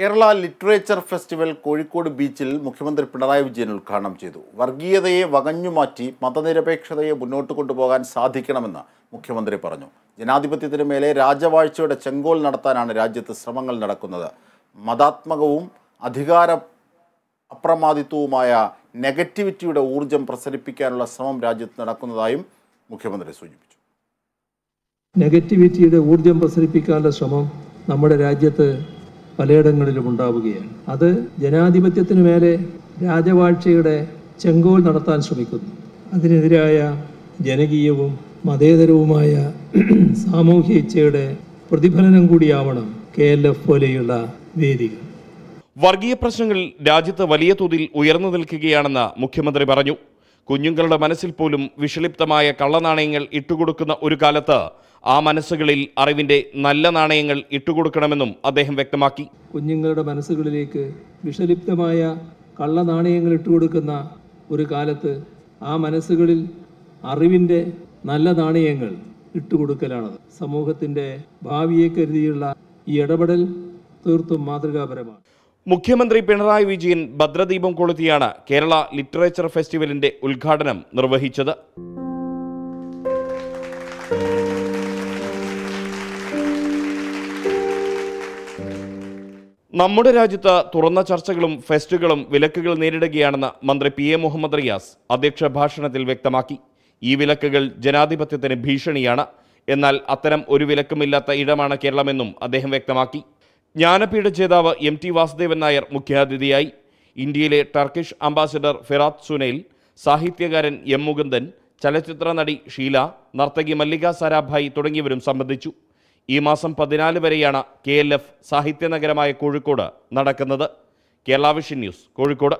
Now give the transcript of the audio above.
Kerala literature festival Kozhikode ബീച്ചിൽ മുഖ്യമന്ത്രി പിണറായി വിജയൻ ഉദ്ഘാടനം ചെയ്തു വർഗീയതയെ വകഞ്ഞുമാറ്റി മതനിരപേക്ഷതയെ മുന്നോട്ട് കൊണ്ടുപോകാൻ സാധിക്കണമെന്ന് മുഖ്യമന്ത്രി പറഞ്ഞു ജനാധിപത്യത്തിന് മേലെ രാജവാഴ്ചയുടെ ചെങ്കോൽ നടത്താനാണ് രാജ്യത്ത് ശ്രമങ്ങൾ നടക്കുന്നത് മതാത്മകവും അധികാര അപ്രമാദിത്വവുമായ നെഗറ്റിവിറ്റിയുടെ ഊർജം പ്രസരിപ്പിക്കാനുള്ള ശ്രമം രാജ്യത്ത് നടക്കുന്നതായും മുഖ്യമന്ത്രി സൂചിപ്പിച്ചു നെഗറ്റിവിറ്റിയുടെ ഊർജം പ്രസരിപ്പിക്കാനുള്ള ശ്രമം നമ്മുടെ രാജ്യത്ത് പലയിടങ്ങളിലും ഉണ്ടാവുകയാണ് അത് ജനാധിപത്യത്തിന് മേലെ രാജവാഴ്ചയുടെ ചെങ്കോൽ നടത്താൻ ശ്രമിക്കുന്നു അതിനെതിരായ ജനകീയവും മതേതരവുമായ സാമൂഹ്യ ഇച്ഛയുടെ പ്രതിഫലനം കൂടിയാവണം കെ എൽ എഫ് പോലെയുള്ള വേദികൾ വർഗീയ പ്രശ്നങ്ങൾ രാജ്യത്ത് വലിയ തോതിൽ ഉയർന്നു നിൽക്കുകയാണെന്ന് മുഖ്യമന്ത്രി പറഞ്ഞു കുഞ്ഞുങ്ങളുടെ മനസ്സിൽ പോലും വിഷലിപ്തമായ കള്ളനാണയങ്ങൾ ഇട്ടുകൊടുക്കുന്ന ഒരു കാലത്ത് ആ മനസ്സുകളിൽ അറിവിൻ്റെ നല്ല നാണയങ്ങൾ ഇട്ടുകൊടുക്കണമെന്നും അദ്ദേഹം വ്യക്തമാക്കി കുഞ്ഞുങ്ങളുടെ മനസ്സുകളിലേക്ക് വിഷലിപ്തമായ കള്ളനാണയങ്ങൾ ഇട്ടുകൊടുക്കുന്ന ഒരു കാലത്ത് ആ മനസ്സുകളിൽ അറിവിൻ്റെ നല്ല നാണയങ്ങൾ ഇട്ടുകൊടുക്കലാണ് സമൂഹത്തിൻ്റെ ഭാവിയെ കരുതിയുള്ള ഈ ഇടപെടൽ തീർത്തും മാതൃകാപരമാണ് മുഖ്യമന്ത്രി പിണറായി വിജയൻ ഭദ്രദീപം കൊളുത്തിയാണ് കേരള ലിറ്ററേച്ചർ ഫെസ്റ്റിവലിന്റെ ഉദ്ഘാടനം നിർവഹിച്ചത് നമ്മുടെ രാജ്യത്ത് തുറന്ന ചർച്ചകളും ഫെസ്റ്റുകളും വിലക്കുകൾ നേരിടുകയാണെന്ന് മന്ത്രി പി എ മുഹമ്മദ് റിയാസ് അധ്യക്ഷ ഭാഷണത്തിൽ വ്യക്തമാക്കി ഈ വിലക്കുകൾ ജനാധിപത്യത്തിന് ഭീഷണിയാണ് എന്നാൽ അത്തരം ഒരു വിലക്കുമില്ലാത്ത ഇടമാണ് കേരളമെന്നും അദ്ദേഹം വ്യക്തമാക്കി ജ്ഞാനപീഠ ജേതാവ് എം ടി വാസുദേവൻ നായർ മുഖ്യാതിഥിയായി ഇന്ത്യയിലെ ടർക്കിഷ് അംബാസിഡർ ഫിറാത്ത് സുനൈൽ സാഹിത്യകാരൻ എം മുകുന്ദൻ ചലച്ചിത്ര നടി ഷീല നർത്തകി മല്ലിക സാരാഭായി തുടങ്ങിയവരും സംബന്ധിച്ചു ഈ മാസം പതിനാല് വരെയാണ് കെ എൽ എഫ് സാഹിത്യനഗരമായ കോഴിക്കോട് നടക്കുന്നത് കേരളാവിഷൻ ന്യൂസ് കോഴിക്കോട്